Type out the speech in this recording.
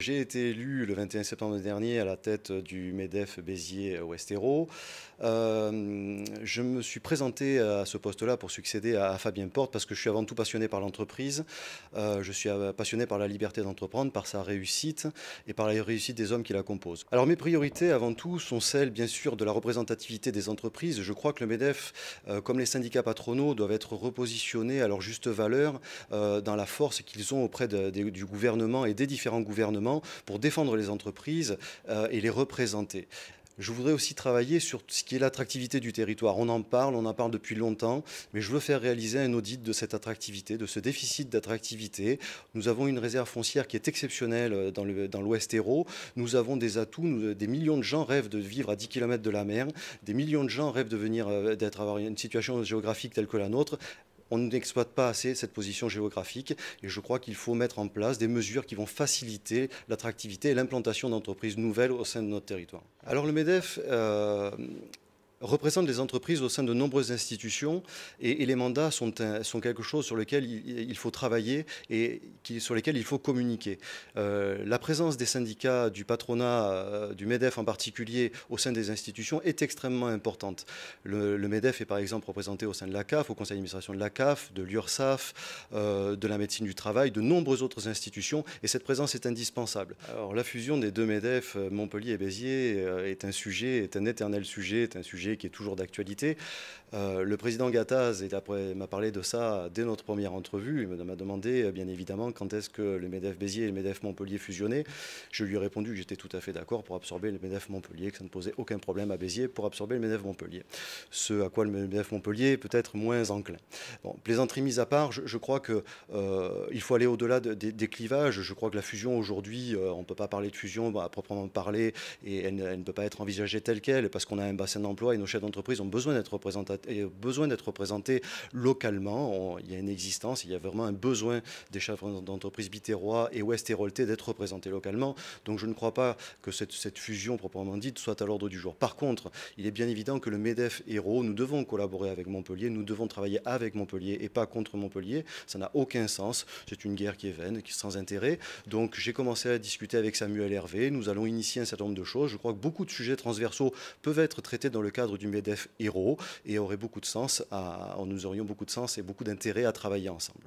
J'ai été élu le 21 septembre dernier à la tête du MEDEF béziers euh, ouest euh, je me suis présenté à ce poste-là pour succéder à Fabien Porte parce que je suis avant tout passionné par l'entreprise. Euh, je suis passionné par la liberté d'entreprendre, par sa réussite et par la réussite des hommes qui la composent. Alors mes priorités avant tout sont celles bien sûr de la représentativité des entreprises. Je crois que le MEDEF, comme les syndicats patronaux, doivent être repositionnés à leur juste valeur dans la force qu'ils ont auprès du gouvernement et des différents gouvernements pour défendre les entreprises euh, et les représenter. Je voudrais aussi travailler sur ce qui est l'attractivité du territoire. On en parle, on en parle depuis longtemps, mais je veux faire réaliser un audit de cette attractivité, de ce déficit d'attractivité. Nous avons une réserve foncière qui est exceptionnelle euh, dans l'Ouest Hérault. Nous avons des atouts, euh, des millions de gens rêvent de vivre à 10 km de la mer, des millions de gens rêvent de venir d'être avoir une situation géographique telle que la nôtre on n'exploite pas assez cette position géographique et je crois qu'il faut mettre en place des mesures qui vont faciliter l'attractivité et l'implantation d'entreprises nouvelles au sein de notre territoire. Alors le MEDEF euh, représentent les entreprises au sein de nombreuses institutions et, les mandats sont, sont, quelque chose sur lequel il, faut travailler et qui, sur lesquels il faut communiquer. Euh, la présence des syndicats, du patronat, euh, du MEDEF en particulier au sein des institutions est extrêmement importante. Le, MEDEF est par exemple représenté au sein de la CAF, au conseil d'administration de la CAF, de l'URSAF, euh, de la médecine du travail, de nombreuses autres institutions et cette présence est indispensable. Alors la fusion des deux MEDEF, Montpellier et Béziers, est un sujet, est un éternel sujet, est un sujet qui est toujours d'actualité. Euh, le président Gattaz m'a parlé de ça dès notre première entrevue. Il m'a demandé, euh, bien évidemment, quand est-ce que le MEDEF Béziers et le MEDEF Montpellier fusionnaient. Je lui ai répondu que j'étais tout à fait d'accord pour absorber le MEDEF Montpellier, que ça ne posait aucun problème à Béziers pour absorber le MEDEF Montpellier. Ce à quoi le MEDEF Montpellier est peut-être moins enclin. Bon, plaisanterie mise à part, je, crois qu'il euh, faut aller au-delà des clivages. Je crois que la fusion aujourd'hui, on ne peut pas parler de fusion bah, à proprement parler et elle, elle, ne peut pas être envisagée telle qu'elle parce qu'on a un bassin d'emploi, nos chefs d'entreprise ont besoin d'être représentés, représentés localement. il y a une existence, il y a vraiment un besoin des chefs d'entreprise bitérois et ouest-héroltais d'être représentés localement. Donc je ne crois pas que cette, cette fusion proprement dite soit à l'ordre du jour. Par contre, il est bien évident que le MEDEF héros, nous devons collaborer avec Montpellier, nous devons travailler avec Montpellier et pas contre Montpellier. Ça n'a aucun sens. C'est une guerre qui est vaine, qui est sans intérêt. Donc j'ai commencé à discuter avec Samuel Hervé. Nous allons initier un certain nombre de choses. Je crois que beaucoup de sujets transversaux peuvent être traités dans le cadre du MEDEF Hero et aurait beaucoup de sens, nous aurions beaucoup de sens et beaucoup d'intérêt à travailler ensemble.